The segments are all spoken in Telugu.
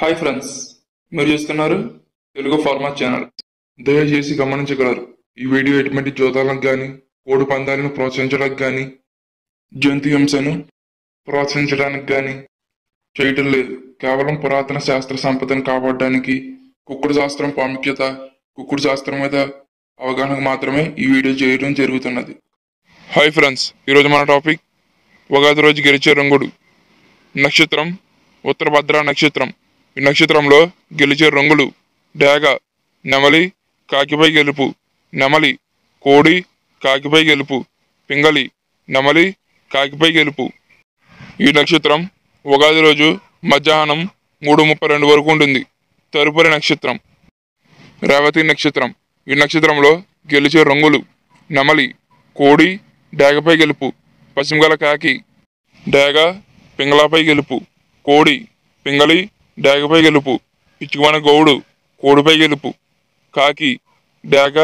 హాయ్ ఫ్రెండ్స్ మీరు చూస్తున్నారు తెలుగు ఫార్మా ఛానల్ దయచేసి గమనించగలరు ఈ వీడియో ఎటువంటి జోదాలకు కానీ కోడి పందాలను ప్రోత్సహించడానికి కానీ జంతు హింసను ప్రోత్సహించడానికి కానీ చేయటం లేదు కేవలం పురాతన శాస్త్ర సంపదను కాపాడడానికి కుక్కుడు శాస్త్రం ప్రాముఖ్యత కుక్కుడు శాస్త్రం మీద అవగాహనకు మాత్రమే ఈ వీడియో చేయడం జరుగుతున్నది హాయ్ ఫ్రెండ్స్ ఈరోజు మన టాపిక్ ఉగాది రోజు గెలిచే రంగుడు నక్షత్రం ఉత్తర భద్ర నక్షత్రం ఈ నక్షత్రంలో గెలిచే రంగులు డేగ నెమలి కాకిపై గెలుపు నెమలి కోడి కాకిపై గెలుపు పింగళి నెమలి కాకిపై గెలుపు ఈ నక్షత్రం ఉగాది రోజు మధ్యాహ్నం మూడు ముప్పై రెండు వరకు ఉంటుంది తరుపరి నక్షత్రం రేవతి నక్షత్రం ఈ నక్షత్రంలో గెలిచే రంగులు నెమలి కోడి డేగపై గెలుపు పశ్చిమగల కాకి డేగ పింగళాపై గెలుపు కోడి పింగళి డాగపై గెలుపు పిచ్చుకుమన గౌడు కోడుపై గెలుపు కాకి డాగ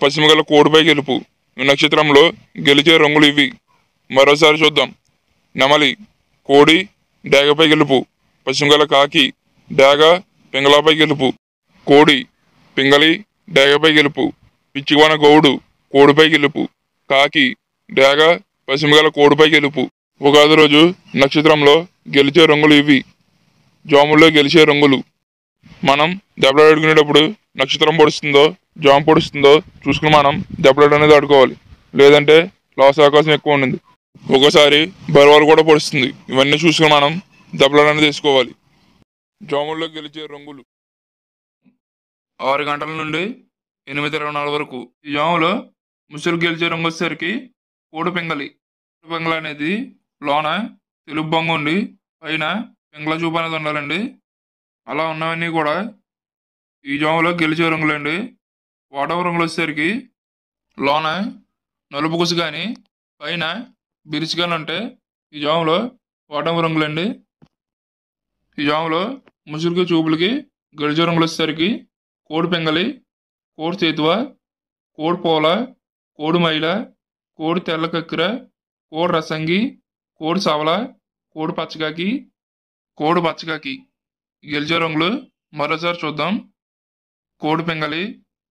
పశ్చిమగల కోడుపై గెలుపు నక్షత్రంలో గెలిచే రంగులు ఇవి మరోసారి చూద్దాం నమలి కోడి డాగపై గెలుపు పశ్చిమగల కాకి డాగ పింగళపై గెలుపు కోడి పింగళి డాగపై గెలుపు పిచ్చివాన గౌడు కోడిపై గెలుపు కాకి డాగ పశ్చిమగల కోడిపై గెలుపు ఉగాది రోజు నక్షత్రంలో గెలిచే రంగులు ఇవి జాములో గెలిచే రంగులు మనం దెబ్బలాడుకునేటప్పుడు నక్షత్రం పొడుస్తుందో జాము పొడుస్తుందో చూసుకుని మనం దెబ్బలాడు అనేది ఆడుకోవాలి లేదంటే లాస్ అవకాశం ఎక్కువ ఉండింది ఒకసారి బరువాలు కూడా పొడుస్తుంది ఇవన్నీ చూసుకుని మనం దెబ్బలాడు అనేది తీసుకోవాలి జాముల్లో గెలిచే రంగులు ఆరు గంటల నుండి ఎనిమిది ఇరవై నాలుగు వరకు ఈ జాములో ముసలు గెలిచే రంగు వచ్చేసరికి కూడ పెంగలి కోడి అనేది లోన తెలుపు బంగు ఉండి పైన ఎంగ్లా చూపు అనేది ఉండాలండి అలా ఉన్నవన్నీ కూడా ఈ జాములో గెలిచే రంగులండి వాటవ రంగులు వచ్చేసరికి లోన నలుపు కుసు కానీ పైన బిరుచు కానీ ఉంటే ఈ జాములో వాటవ రంగులండి ఈ జాములో ముసురుకి చూపులకి గడిజ రంగులు వచ్చేసరికి కోడి పెంగలి కోడి చేతువ కోడి పోల కోడి మైల కోడి తెల్ల కక్కెర కోడి రసంగి కోడి సవల కోడి పచ్చగాకి కోడు బచ్చకాకి గెలిచే రంగులు మరోసారి చూద్దాం కోడి పెంగలి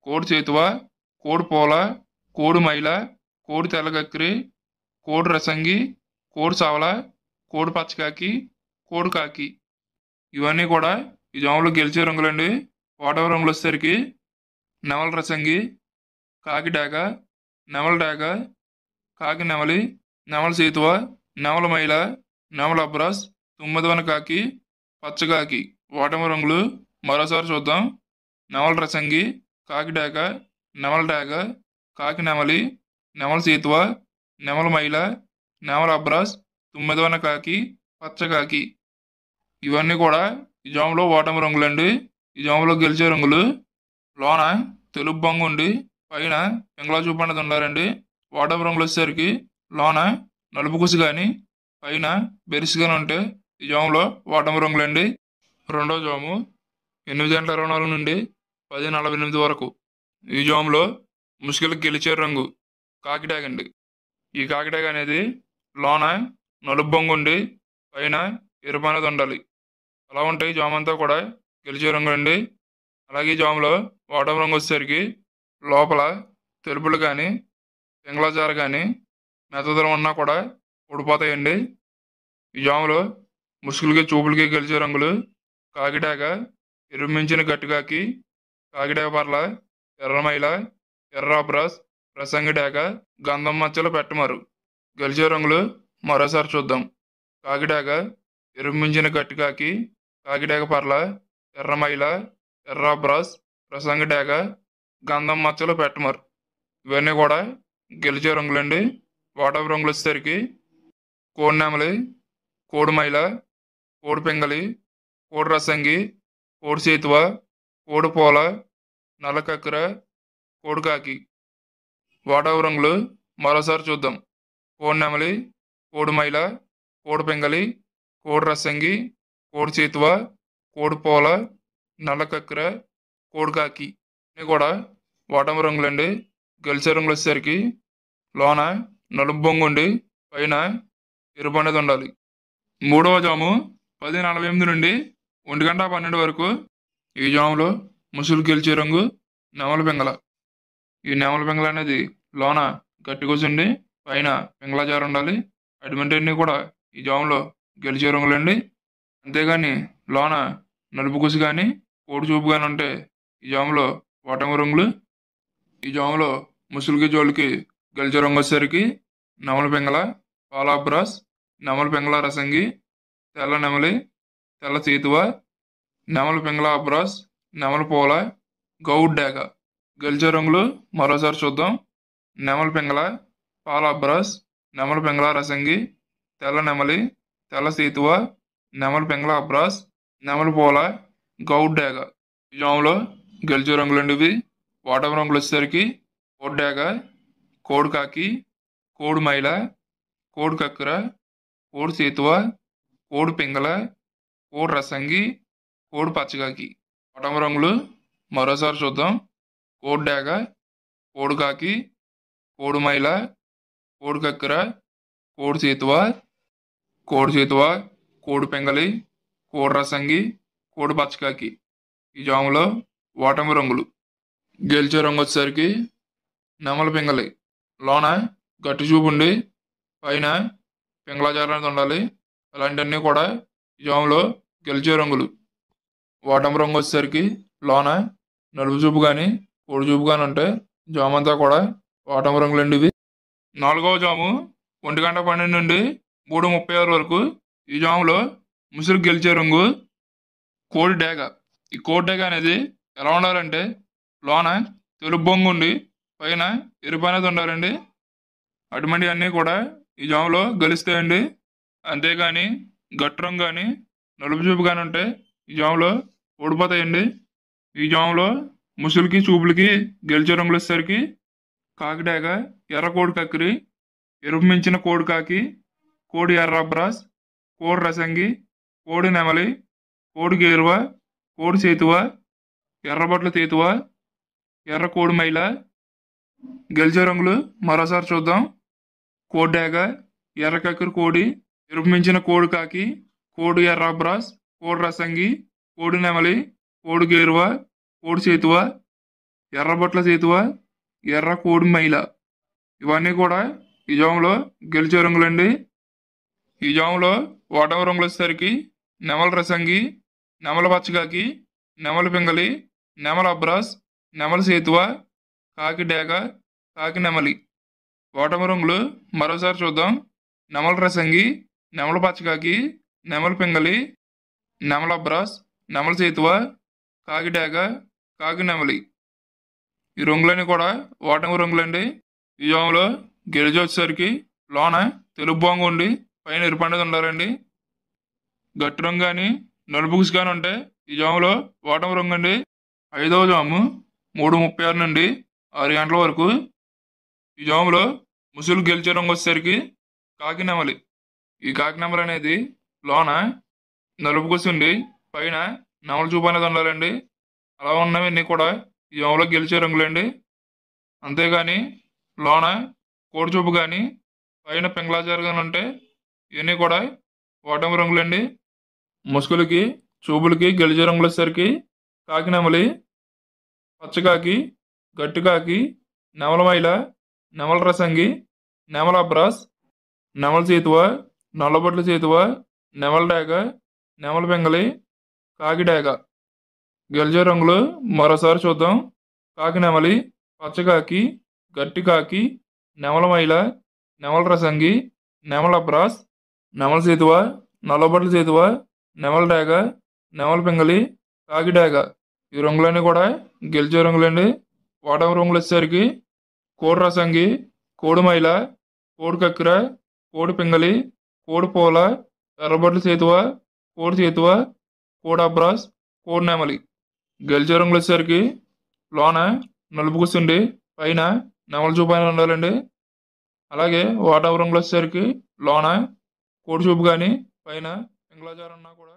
కోడి చేతువ కోడి పోల కోడి మైల కోడి తెల్లగక్కిరి కోడి రసంగి కోడి చావల కోడి పచ్చకాకి కోడి కాకి ఇవన్నీ కూడా ఈ జాములో గెలిచే రంగులండి వాటవ రంగులు వచ్చేసరికి నెమల రసంగి కాకి డాగ నెమల డాగ కాకి నెమలి నెమల సేతువ నెమల మైల నెమల అబ్రాస్ తొమ్మిదవన కాకి పచ్చకాకి ఓటమి రంగులు మరోసారి చూద్దాం నవల రసంగి కాకిడాక నెమల డాక కాకి నెమలి నెమల సీతువ నెమల మైల నెమల అబ్రాస్ తొమ్మిదవన కాకి పచ్చకాకి ఇవన్నీ కూడా ఈ జాములో ఓటమి అండి ఈ జాములో గెలిచే రంగులు లోన తెలుపు బొంగు ఉండి పైన పింగళా అన్నది ఉన్నారండి ఓటమి రంగులు వచ్చేసరికి లోన నలుపు కుసి కానీ పైన బెరిసిగానే ఉంటే ఈ జాములో వాటం రంగులండి రెండో జాము ఎనిమిది గంటల ఇరవై నాలుగు నుండి పది నలభై ఎనిమిది వరకు ఈ జాములో ముసుగులకు గెలిచే రంగు కాకిటాగ్ అండి ఈ కాకిటాగ్ అనేది లోన నలుపు బొంగు ఉండి పైన ఎరుపు అనేది ఉండాలి అలా ఉంటాయి జామంతా కూడా గెలిచే రంగు అండి అలాగే జాములో వాటం రంగు వచ్చేసరికి లోపల తెలుపులు కానీ పింగళజారు కానీ మెత్తదలు ఉన్నా కూడా ఊడిపోతాయండి ఈ జాములో ముసుగులకి చూపులకి గెలిచే రంగులు కాకిటాక ఎరుమించిన గట్టుగాకి కాకిటాక పర్ల ఎర్రమైల ఎర్రాబ్రాస్ ప్రసంగిటాక గంధం మచ్చలు పెట్టమారు గెలిచే రంగులు మరోసారి చూద్దాం కాకిటాక ఎరుమించిన గట్టుగాకి కాకిటాక పర్ల ఎర్రమైల ఎర్రాబ్రాస్ ప్రసంగిటాక గంధం మచ్చలు పెట్టమారు ఇవన్నీ కూడా గెలిచే రంగులండి వాటపు రంగులు వచ్చేసరికి నెమలి కోడిమైల కోడిపెంగలి కోడిరసంగి కోడిసేతువ కోడిపోల నల్లకక్కర కోడికాకి వాటావరంగులు మరోసారి చూద్దాం కోడినెమలి కోడిమైల కోడిపెంగలి కోడిరసంగి కోడిచేతువ కోడిపోల నల్లకక్కర కోడికాకి ఇవి కూడా వాటం రంగులండి గెలిచే రంగులు వచ్చేసరికి లోన నలుపు బొంగు ఉండి పైన ఎరుపు అనేది ఉండాలి మూడవ జాము పది నలభై ఎనిమిది నుండి ఒంటి గంట పన్నెండు వరకు ఈ జాములో ముసులు గెలిచే రంగు నెమల పింగళ ఈ నెమల పింగళ అనేది లోన కూర్చుండి పైన పింగళాచారు ఉండాలి అడ్మెంటన్నీ కూడా ఈ జాములో గెలిచే రంగులండి అంతేగాని లోన నలుపు కుసి కానీ కోడి చూపు కానీ ఉంటే ఈ జాములో ఓటమి రంగులు ఈ జాములో ముసులుకి జోలికి గెలిచే రంగు వచ్చేసరికి నమల పింగళ పాలాబ్రాస్ నమల పెంగళ రసంగి తెల్ల నెమలి తెల్ల సీతువ నెమలి పింగళ అబ్రాస్ నెమలి పూల గౌడ్ డేగ గెలిచే రంగులు మరోసారి చూద్దాం నెమలి పింగళ పాల అబ్రాస్ నెమలి పింగళ రసంగి తెల్ల నెమలి తెల్ల సీతువ నెమలి పింగళ అబ్రాస్ నెమలి పూల గౌడ్ డేగ జాములో గెలిచే అండివి వాటం రంగులు వచ్చేసరికి కోడ్డాగ మైల కోడుమైల కక్కర కోడు సీతువ కోడి పింగళ కోడి రసంగి కోడి పచ్చగాకి పటం రంగులు మరోసారి చూద్దాం కోడి డాగ కోడి కాకి కోడి మైల కోడి కక్కర కోడి చేతువ కోడి చేతువ కోడి పెంగలి కోడి రసంగి కోడి పచ్చకాకి ఈ జాములో ఓటమి రంగులు గెలిచే రంగు వచ్చేసరికి నెమల పింగలి లోన గట్టి చూపు ఉండి పైన పింగళాచారానికి ఉండాలి అలాంటివన్నీ కూడా జాములో గెలిచే రంగులు వాటం రంగు వచ్చేసరికి లోన నలుపు చూపు కానీ కోడి చూపు కానీ ఉంటే అంతా కూడా వాటం అండి ఇవి నాలుగవ జాము ఒంటి గంట పన్నెండు నుండి మూడు ముప్పై ఆరు వరకు ఈ జాములో ముసురు గెలిచే రంగు కోడి డేగ ఈ కోడి డేగ అనేది ఎలా ఉండాలంటే లోన తెలుపు బొంగు ఉండి పైన ఎరుపు అనేది ఉండాలండి అటువంటివన్నీ కూడా ఈ జాములో గెలుస్తాయండి అంతేగాని గట్రం కానీ నలుపు చూపు కానీ ఉంటే ఈ జాములో ఓడిపోతాయండి ఈ జాములో ముసులకి చూపులకి గెలిచే రంగులు వచ్చేసరికి కాకిడాగ ఎర్ర కోడి కక్కిరి ఎరుపు మించిన కోడి కాకి కోడి ఎర్ర బ్రాస్ కోడి రసంగి కోడి నెమలి కోడి గేరువ కోడి చేతువ ఎర్రబట్ల తేతువ ఎర్ర కోడి మైల గెలిచే రంగులు మరోసారి చూద్దాం కోడాగ ఎర్ర కక్కిరి కోడి నిరూపించిన కోడు కాకి కోడు ఎర్రాబ్రాస్ కోడు రసంగి కోడు నెమలి కోడు గేరువ కోడు చేతువ ఎర్రబట్ల చేతువ ఎర్ర కోడి మైల ఇవన్నీ కూడా ఈ జాములో గెలిచే రంగులండి ఈ జాములో వాటవ రంగులు వచ్చేసరికి నెమల రసంగి నెమల పచ్చగాకి నెమల పింగలి నెమల అబ్రాస్ నెమల సేతువ కాకి డేగ కాకి నెమలి ఓటమి రంగులు మరోసారి చూద్దాం నెమల రసంగి నెమల పచ్చకాకి నెమల పింగలి నెమల బ్రాస్ నెమల చేతువ డేగ కాకి నెమలి ఈ రంగులన్నీ కూడా ఓటమి రంగులండి ఈ జాములో గెలిచి వచ్చేసరికి లోన తెలుపు బొంగు ఉండి పైన ఎరుపండుగా ఉండాలండి గట్టి రంగు కానీ నలుపుగుసి కానీ ఉంటే ఈ జాములో ఓటమి రంగు అండి ఐదవ జాము మూడు ముప్పై ఆరు నుండి ఆరు గంటల వరకు ఈ జాములో ముసులు గెలిచే రంగు వచ్చేసరికి కాకి నెమలి ఈ కాకి నెంబర్ అనేది లోన నలుపు ఉండి పైన నెమల చూపు అనేది ఉండాలండి అలా ఉన్నవన్నీ కూడా ఈ యమలో గెలిచే రంగులండి అంతేగాని లోన కోడి చూపు కానీ పైన పెంగ్లాచారు కానీ ఉంటే ఇవన్నీ కూడా ఓటమి రంగులండి ముసుగులకి చూపులకి గెలిచే రంగులు వచ్చేసరికి నెమలి పచ్చకాకి గట్టుకాకి నెమలమైల నెమల రసంగి నెమల అబ్రాస్ నెమల చేతువ నల్లబొట్ల చేతువ నెమలడాగ నెమల బెంగలి కాకిడాగ గెలిజ రంగులు మరోసారి చూద్దాం కాకి నెమలి పచ్చకాకి గట్టి కాకి నెమల మైల నెమల రసంగి నెమల అబ్రాస్ నెమల చేతువ నల్లబొట్ల చేతువ నెమలడాగ నెమల బెంగలి కాకిడేగ ఈ రంగులన్నీ కూడా గెలిజ రంగులండి వాటం రంగులు వచ్చేసరికి కోడి రసంగి కోడి మైల కోడి కక్కిర కోడి పింగళి కోడి పోల ఎర్రబొట్లు కోడి సేతువా కోడబ్రాస్ కోడి నెమలి గెలిచే వచ్చేసరికి లోన నలుపు కూర్చుండి పైన నెమలి చూపైన ఉండాలండి అలాగే వాటావరంలో వచ్చేసరికి లోన కోడి చూపు కానీ పైన ఇంగ్లాజారన్నా కూడా